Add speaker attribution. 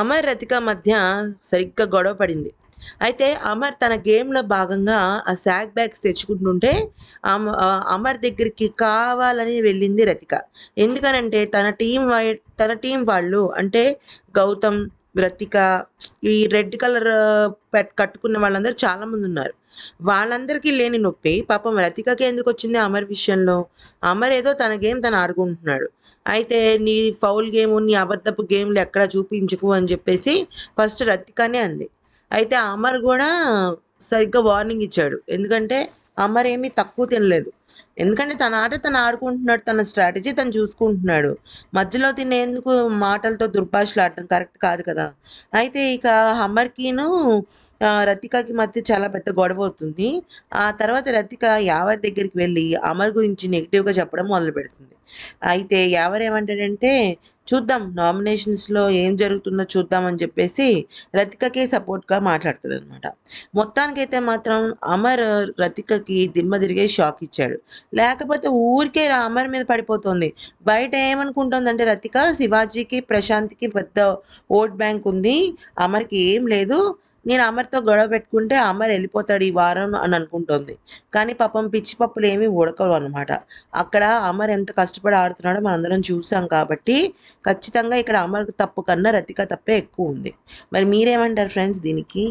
Speaker 1: అమర్ రతిక మధ్య సరిగ్గా గొడవ పడింది అయితే అమర్ తన గేమ్లో భాగంగా ఆ శాక్ బ్యాగ్స్ తెచ్చుకుంటుంటే అమర్ దగ్గరికి కావాలని వెళ్ళింది రతిక ఎందుకనంటే తన టీం వై తన టీం వాళ్ళు అంటే గౌతమ్ రతిక ఈ రెడ్ కలర్ పెట్ కట్టుకున్న వాళ్ళందరూ చాలామంది ఉన్నారు వాళ్ళందరికీ లేని నొప్పి పాపం రతికకి ఎందుకు వచ్చింది అమర్ విషయంలో అమర్ ఏదో తన గేమ్ తను ఆడుకుంటున్నాడు అయితే నీ ఫౌల్ గేమ్ నీ అబద్ధపు గేమ్లు ఎక్కడ చూపించకు అని చెప్పేసి ఫస్ట్ రతికానే అంది అయితే అమర్ కూడా సరిగ్గా వార్నింగ్ ఇచ్చాడు ఎందుకంటే అమర్ ఏమీ తక్కువ తినలేదు ఎందుకంటే తన ఆట తను ఆడుకుంటున్నాడు తన స్ట్రాటజీ తను చూసుకుంటున్నాడు మధ్యలో తినేందుకు మాటలతో దుర్భాషలు ఆడటం కరెక్ట్ కాదు కదా అయితే ఇక హమ్మర్కిను రతికకి మధ్య చాలా పెద్ద గొడవ అవుతుంది ఆ తర్వాత రతిక యావర్ దగ్గరికి వెళ్ళి అమర్ గురించి నెగిటివ్గా చెప్పడం మొదలు పెడుతుంది అయితే ఏమంటాడంటే చూద్దాం నామినేషన్స్లో ఏం జరుగుతుందో చూద్దాం అని చెప్పేసి రతికకి సపోర్ట్గా మాట్లాడుతుంది అనమాట మొత్తానికైతే మాత్రం అమర్ రతికకి దిమ్మ తిరిగే షాక్ ఇచ్చాడు లేకపోతే ఊరికే అమర్ మీద పడిపోతుంది బయట ఏమనుకుంటుంది అంటే రతిక శివాజీకి ప్రశాంత్కి పెద్ద ఓట్ బ్యాంక్ ఉంది అమర్కి ఏం లేదు నేను అమర్తో గొడవ పెట్టుకుంటే అమర్ వెళ్ళిపోతాడు ఈ వారం అని అనుకుంటుంది కానీ పాపం పిచ్చి పప్పులు ఏమీ ఉడకవు అనమాట అక్కడ అమర్ ఎంత కష్టపడి ఆడుతున్నాడో మనం అందరం చూసాం కాబట్టి ఖచ్చితంగా ఇక్కడ అమర్ తప్పు కన్నా రతిక తప్పే ఎక్కువ ఉంది మరి మీరేమంటారు ఫ్రెండ్స్ దీనికి